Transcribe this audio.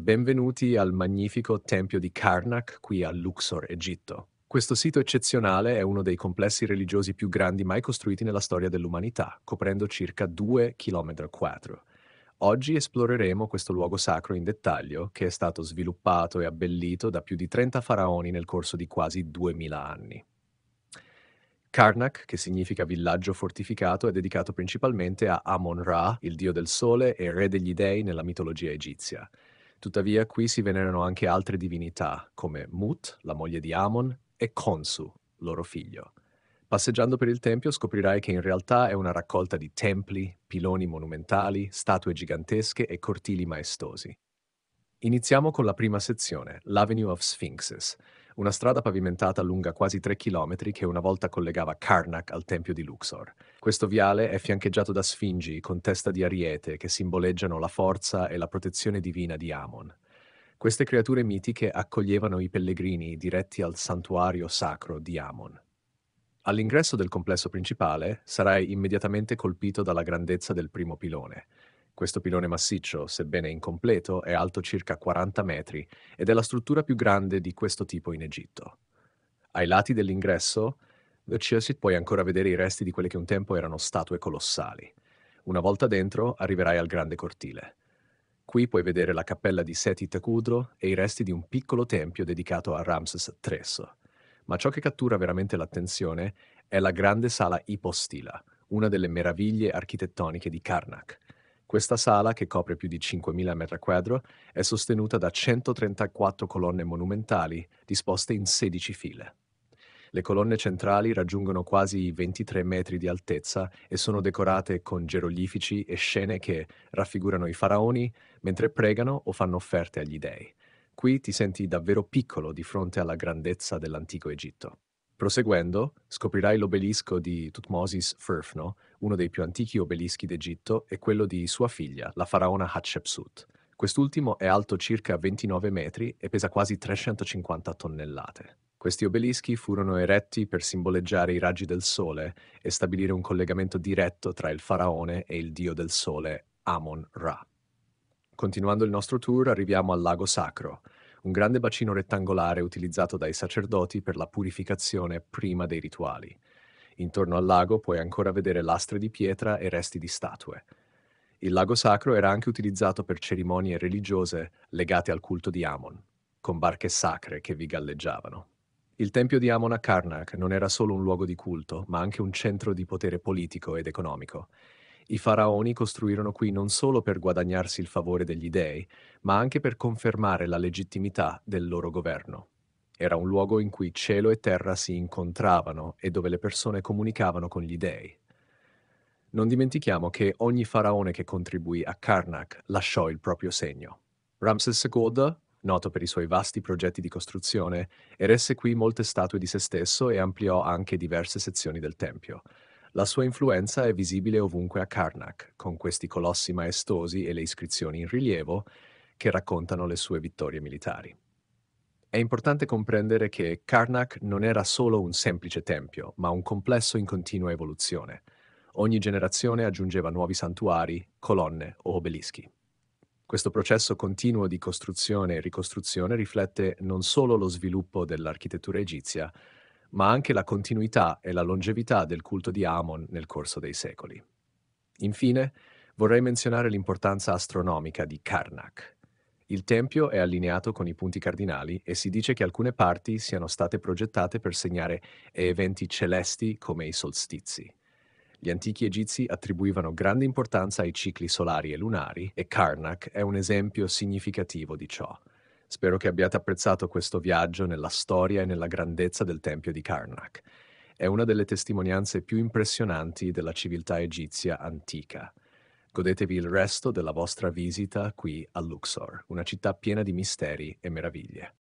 Benvenuti al magnifico Tempio di Karnak qui a Luxor, Egitto. Questo sito eccezionale è uno dei complessi religiosi più grandi mai costruiti nella storia dell'umanità, coprendo circa 2 km 4. Oggi esploreremo questo luogo sacro in dettaglio, che è stato sviluppato e abbellito da più di 30 faraoni nel corso di quasi 2000 anni. Karnak, che significa villaggio fortificato, è dedicato principalmente a Amon-Ra, il dio del sole e re degli dei nella mitologia egizia. Tuttavia qui si venerano anche altre divinità, come Mut, la moglie di Amon, e Khonsu, loro figlio. Passeggiando per il tempio scoprirai che in realtà è una raccolta di templi, piloni monumentali, statue gigantesche e cortili maestosi. Iniziamo con la prima sezione, l'Avenue of Sphinxes, una strada pavimentata lunga quasi 3 km che una volta collegava Karnak al tempio di Luxor. Questo viale è fiancheggiato da sfingi con testa di ariete che simboleggiano la forza e la protezione divina di Amon. Queste creature mitiche accoglievano i pellegrini diretti al santuario sacro di Amon. All'ingresso del complesso principale sarai immediatamente colpito dalla grandezza del primo pilone – questo pilone massiccio, sebbene incompleto, è alto circa 40 metri ed è la struttura più grande di questo tipo in Egitto. Ai lati dell'ingresso del Chiosit puoi ancora vedere i resti di quelle che un tempo erano statue colossali. Una volta dentro arriverai al grande cortile. Qui puoi vedere la cappella di Seti Tekudro e i resti di un piccolo tempio dedicato a Ramses III. Ma ciò che cattura veramente l'attenzione è la grande sala ipostila, una delle meraviglie architettoniche di Karnak. Questa sala, che copre più di 5.000 m2, è sostenuta da 134 colonne monumentali, disposte in 16 file. Le colonne centrali raggiungono quasi i 23 metri di altezza e sono decorate con geroglifici e scene che raffigurano i faraoni mentre pregano o fanno offerte agli dei. Qui ti senti davvero piccolo di fronte alla grandezza dell'antico Egitto. Proseguendo, scoprirai l'obelisco di Tutmosis Furfno, uno dei più antichi obelischi d'Egitto, e quello di sua figlia, la faraona Hatshepsut. Quest'ultimo è alto circa 29 metri e pesa quasi 350 tonnellate. Questi obelischi furono eretti per simboleggiare i raggi del sole e stabilire un collegamento diretto tra il faraone e il dio del sole, Amon Ra. Continuando il nostro tour arriviamo al lago sacro, un grande bacino rettangolare utilizzato dai sacerdoti per la purificazione prima dei rituali. Intorno al lago puoi ancora vedere lastre di pietra e resti di statue. Il lago sacro era anche utilizzato per cerimonie religiose legate al culto di Amon, con barche sacre che vi galleggiavano. Il tempio di Amon a Karnak non era solo un luogo di culto, ma anche un centro di potere politico ed economico, i faraoni costruirono qui non solo per guadagnarsi il favore degli dei, ma anche per confermare la legittimità del loro governo. Era un luogo in cui cielo e terra si incontravano e dove le persone comunicavano con gli dei. Non dimentichiamo che ogni faraone che contribuì a Karnak lasciò il proprio segno. Ramses II, noto per i suoi vasti progetti di costruzione, eresse qui molte statue di se stesso e ampliò anche diverse sezioni del tempio. La sua influenza è visibile ovunque a Karnak, con questi colossi maestosi e le iscrizioni in rilievo che raccontano le sue vittorie militari. È importante comprendere che Karnak non era solo un semplice tempio, ma un complesso in continua evoluzione. Ogni generazione aggiungeva nuovi santuari, colonne o obelischi. Questo processo continuo di costruzione e ricostruzione riflette non solo lo sviluppo dell'architettura egizia, ma anche la continuità e la longevità del culto di Amon nel corso dei secoli. Infine, vorrei menzionare l'importanza astronomica di Karnak. Il tempio è allineato con i punti cardinali e si dice che alcune parti siano state progettate per segnare eventi celesti come i solstizi. Gli antichi egizi attribuivano grande importanza ai cicli solari e lunari e Karnak è un esempio significativo di ciò. Spero che abbiate apprezzato questo viaggio nella storia e nella grandezza del Tempio di Karnak. È una delle testimonianze più impressionanti della civiltà egizia antica. Godetevi il resto della vostra visita qui a Luxor, una città piena di misteri e meraviglie.